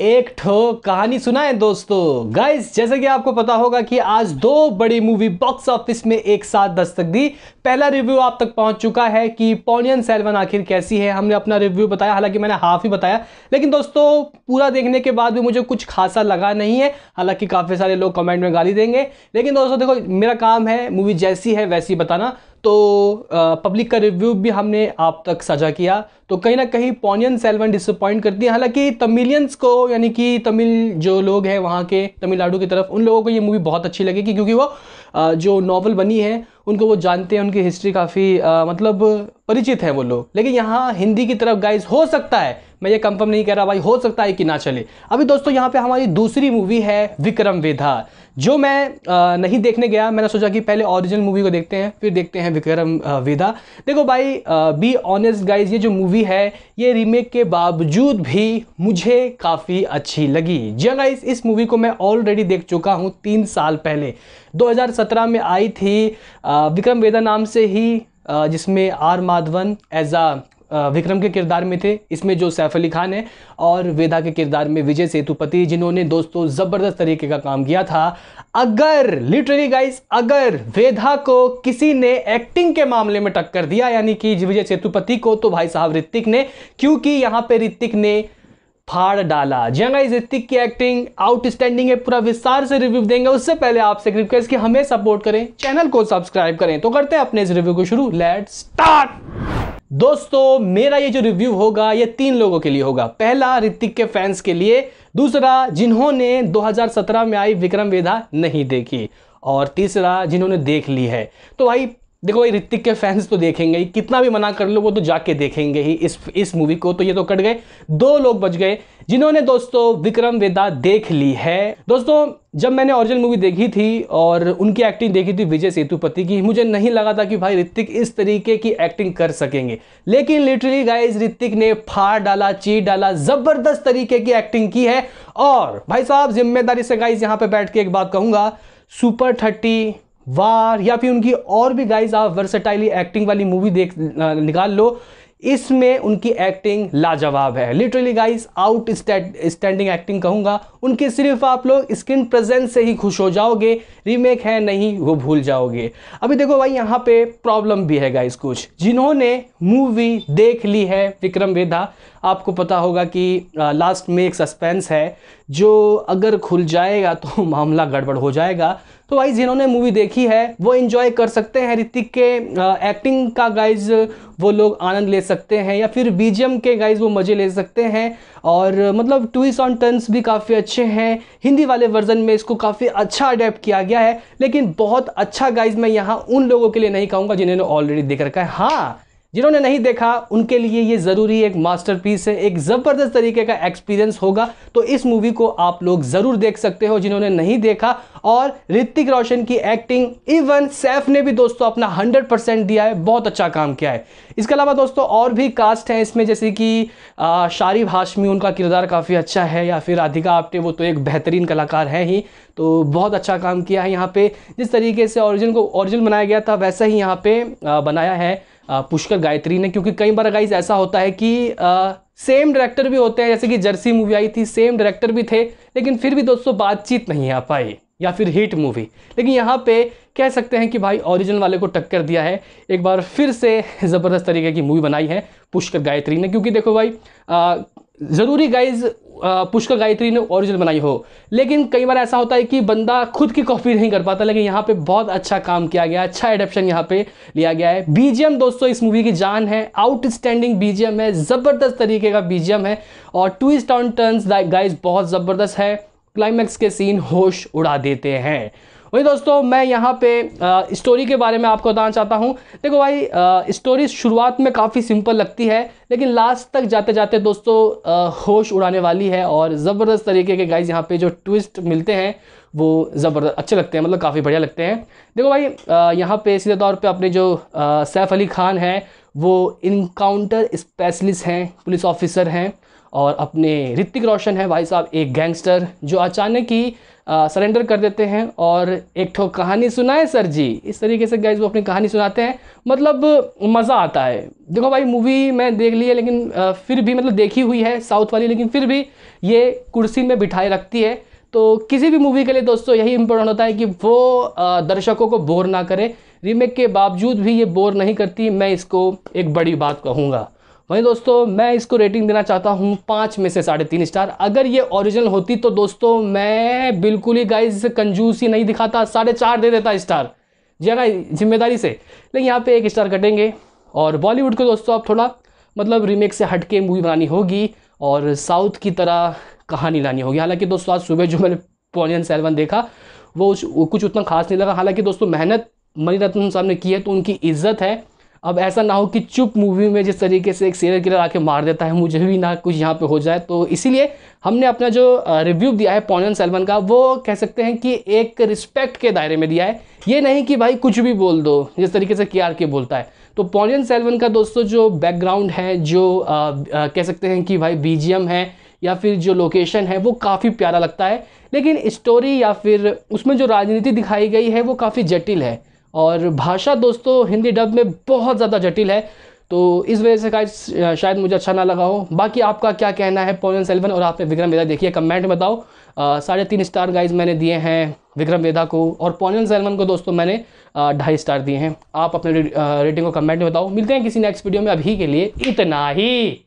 एक ठो कहानी सुनाए दोस्तों गाइस जैसे कि आपको पता होगा कि आज दो बड़ी मूवी बॉक्स ऑफिस में एक साथ दस्तक दी पहला रिव्यू आप तक पहुंच चुका है कि पोनियन सेल्वन आखिर कैसी है हमने अपना रिव्यू बताया हालांकि मैंने हाफ ही बताया लेकिन दोस्तों पूरा देखने के बाद भी मुझे कुछ खासा लगा नहीं है हालांकि काफ़ी सारे लोग कमेंट में गाली देंगे लेकिन दोस्तों देखो मेरा काम है मूवी जैसी है वैसी बताना तो पब्लिक का रिव्यू भी हमने आप तक साझा किया तो कहीं ना कहीं पोनियन सेल्वन डिसअपॉइंट करती है हालांकि तमिलियंस को यानी कि तमिल जो लोग हैं वहाँ के तमिलनाडु की तरफ उन लोगों को ये मूवी बहुत अच्छी लगेगी क्योंकि वो जो नॉवल बनी है उनको वो जानते हैं उनकी हिस्ट्री काफ़ी मतलब परिचित है वो लोग लेकिन यहाँ हिंदी की तरफ गाइज हो सकता है मैं ये कंफर्म नहीं कह रहा भाई हो सकता है कि ना चले अभी दोस्तों यहाँ पे हमारी दूसरी मूवी है विक्रम वेधा जो मैं आ, नहीं देखने गया मैंने सोचा कि पहले ओरिजिनल मूवी को देखते हैं फिर देखते हैं विक्रम वेदा देखो भाई बी ऑनेस्ट गाइज ये जो मूवी है ये रीमेक के बावजूद भी मुझे काफ़ी अच्छी लगी जी गाइज हाँ इस मूवी को मैं ऑलरेडी देख चुका हूँ तीन साल पहले 2017 में आई थी आ, विक्रम वेदा नाम से ही जिसमें R Madhavan as a Vikram के किरदार में थे इसमें जो सैफ अली खान है और वेदा के किरदार में विजय सेतुपति जिन्होंने दोस्तों ज़बरदस्त तरीके का काम किया था अगर लिटरली गाइस अगर वेधा को किसी ने एक्टिंग के मामले में टक्कर दिया यानी कि विजय सेतुपति को तो भाई साहब ऋतिक ने क्योंकि यहाँ पर ऋतिक ने फाड़ डाला जंगा हाँ इस ऋतिक की एक्टिंग आउटस्टैंडिंग है पूरा विस्तार से रिव्यू देंगे उससे पहले आपसे रिक्वेस्ट कि हमें सपोर्ट करें चैनल को सब्सक्राइब करें तो करते हैं अपने इस रिव्यू को शुरू लेट स्टार्ट दोस्तों मेरा ये जो रिव्यू होगा ये तीन लोगों के लिए होगा पहला ऋतिक के फैंस के लिए दूसरा जिन्होंने 2017 में आई विक्रम वेधा नहीं देखी और तीसरा जिन्होंने देख ली है तो भाई देखो भाई ऋतिक के फैंस तो देखेंगे ही कितना भी मना कर लो वो तो जाके देखेंगे ही इस इस मूवी को तो ये तो कट गए दो लोग बच गए जिन्होंने दोस्तों विक्रम वेदा देख ली है दोस्तों जब मैंने ओरिजिनल मूवी देखी थी और उनकी एक्टिंग देखी थी विजय सेतुपति की मुझे नहीं लगा था कि भाई ऋतिक इस तरीके की एक्टिंग कर सकेंगे लेकिन लिटरली गाइज ऋतिक ने फाड़ डाला ची डाला ज़बरदस्त तरीके की एक्टिंग की है और भाई साहब जिम्मेदारी से गाइज यहाँ पर बैठ के एक बात कहूँगा सुपर थर्टी वार या फिर उनकी और भी गाइज आप वर्सेटाइली एक्टिंग वाली मूवी देख निकाल लो इसमें उनकी एक्टिंग लाजवाब है literally guys outstanding acting कहूँगा उनके सिर्फ आप लोग स्क्रीन प्रेजेंस से ही खुश हो जाओगे रीमेक है नहीं वो भूल जाओगे अभी देखो भाई यहाँ पे प्रॉब्लम भी है गाइस कुछ जिन्होंने मूवी देख ली है विक्रम वेधा आपको पता होगा कि लास्ट में एक सस्पेंस है जो अगर खुल जाएगा तो मामला गड़बड़ हो जाएगा तो वाइज जिन्होंने मूवी देखी है वो इन्जॉय कर सकते हैं ऋतिक के एक्टिंग का गाइज वो लोग आनंद ले सकते हैं या फिर बीजीएम के गाइज वो मज़े ले सकते हैं और मतलब ट्विस्ट ऑन टर्न्स भी काफ़ी अच्छे हैं हिंदी वाले वर्जन में इसको काफ़ी अच्छा अडेप्ट किया गया है लेकिन बहुत अच्छा गाइज मैं यहाँ उन लोगों के लिए नहीं कहूँगा जिन्होंने ऑलरेडी देख रखा है हाँ जिन्होंने नहीं देखा उनके लिए ये ज़रूरी एक मास्टरपीस है एक ज़बरदस्त तरीके का एक्सपीरियंस होगा तो इस मूवी को आप लोग ज़रूर देख सकते हो जिन्होंने नहीं देखा और ऋतिक रोशन की एक्टिंग इवन सैफ ने भी दोस्तों अपना हंड्रेड परसेंट दिया है बहुत अच्छा काम किया है इसके अलावा दोस्तों और भी कास्ट हैं इसमें जैसे कि शारिफ हाशमी उनका किरदार काफ़ी अच्छा है या फिर राधिका आप्टे वो तो एक बेहतरीन कलाकार हैं ही तो बहुत अच्छा काम किया है यहाँ पर जिस तरीके से औरिजिन को ओरिजिन बनाया गया था वैसा ही यहाँ पर बनाया है पुष्कर गायत्री ने क्योंकि कई बार गाइज ऐसा होता है कि आ, सेम डायरेक्टर भी होते हैं जैसे कि जर्सी मूवी आई थी सेम डायरेक्टर भी थे लेकिन फिर भी दोस्तों बातचीत नहीं आ पाई या फिर हिट मूवी लेकिन यहाँ पे कह सकते हैं कि भाई ओरिजिनल वाले को टक्कर दिया है एक बार फिर से ज़बरदस्त तरीके की मूवी बनाई है पुष्कर गायत्री ने क्योंकि देखो भाई आ, ज़रूरी गाइज पुष्कर गायत्री ने ओरिजिनल बनाई हो लेकिन कई बार ऐसा होता है कि बंदा खुद की कॉपी नहीं कर पाता लेकिन यहाँ पे बहुत अच्छा काम किया गया अच्छा एडेप्शन यहाँ पे लिया गया है बीजीएम दोस्तों इस मूवी की जान है आउटस्टैंडिंग बीजीएम है ज़बरदस्त तरीके का बीजीएम है और ट्विस्ट ऑन टर्न्स गाइज बहुत ज़बरदस्त है क्लाइमैक्स के सीन होश उड़ा देते हैं वही दोस्तों मैं यहाँ पे स्टोरी के बारे में आपको बताना चाहता हूँ देखो भाई स्टोरी शुरुआत में काफ़ी सिंपल लगती है लेकिन लास्ट तक जाते जाते दोस्तों होश उड़ाने वाली है और ज़बरदस्त तरीके के गाइज यहाँ पे जो ट्विस्ट मिलते हैं वो ज़बरदस्त अच्छे लगते हैं मतलब काफ़ी बढ़िया लगते हैं देखो भाई यहाँ पे सीधे तौर पे अपने जो सैफ़ अली खान हैं वो इनकाउंटर स्पेशलिस्ट हैं पुलिस ऑफिसर हैं और अपने ऋतिक रोशन है भाई साहब एक गैंगस्टर जो अचानक ही सरेंडर कर देते हैं और एक ठो कहानी सुनाए सर जी इस तरीके से गैस वो अपनी कहानी सुनाते हैं मतलब मज़ा आता है देखो भाई मूवी मैं देख ली है लेकिन आ, फिर भी मतलब देखी हुई है साउथ वाली लेकिन फिर भी ये कुर्सी में बिठाए रखती है तो किसी भी मूवी के लिए दोस्तों यही इम्पोर्टेंट होता है कि वो दर्शकों को बोर ना करे रीमेक के बावजूद भी ये बोर नहीं करती मैं इसको एक बड़ी बात कहूँगा वहीं दोस्तों मैं इसको रेटिंग देना चाहता हूँ पाँच में से साढ़े तीन स्टार अगर ये ओरिजिनल होती तो दोस्तों मैं बिल्कुल ही गाइज कंजूस ही नहीं दिखाता साढ़े चार दे देता स्टार जी हाँ जिम्मेदारी से लेकिन यहाँ पे एक स्टार कटेंगे और बॉलीवुड को दोस्तों आप थोड़ा मतलब रीमेक से हटके मूवी बनानी होगी और साउथ की तरह कहानी लानी होगी हालांकि दोस्तों आज सुबह जो मैंने पोनियन सेलवन देखा वो कुछ उतना खास नहीं लगा हालांकि दोस्तों मेहनत मणिरत्न साहब ने की है तो उनकी इज्जत है अब ऐसा ना हो कि चुप मूवी में जिस तरीके से एक सीरियल किलर आके मार देता है मुझे भी ना कुछ यहाँ पे हो जाए तो इसीलिए हमने अपना जो रिव्यू दिया है पौनन सेलवन का वो कह सकते हैं कि एक रिस्पेक्ट के दायरे में दिया है ये नहीं कि भाई कुछ भी बोल दो जिस तरीके से के आर के बोलता है तो पौनियन सेलवन का दोस्तों जो बैकग्राउंड है जो आ, आ, कह सकते हैं कि भाई बी है या फिर जो लोकेशन है वो काफ़ी प्यारा लगता है लेकिन स्टोरी या फिर उसमें जो राजनीति दिखाई गई है वो काफ़ी जटिल है और भाषा दोस्तों हिंदी डब में बहुत ज़्यादा जटिल है तो इस वजह से शायद मुझे अच्छा ना लगा हो बाकी आपका क्या कहना है पोलन सेल्वन और आपने विक्रम वेदा देखिए कमेंट में बताओ साढ़े तीन स्टार गाइज मैंने दिए हैं विक्रम वेदा को और पोलन सेल्वन को दोस्तों मैंने ढाई स्टार दिए हैं आप अपने रेटिंग को कमेंट में बताओ मिलते हैं किसी नेक्स्ट वीडियो में अभी के लिए इतना ही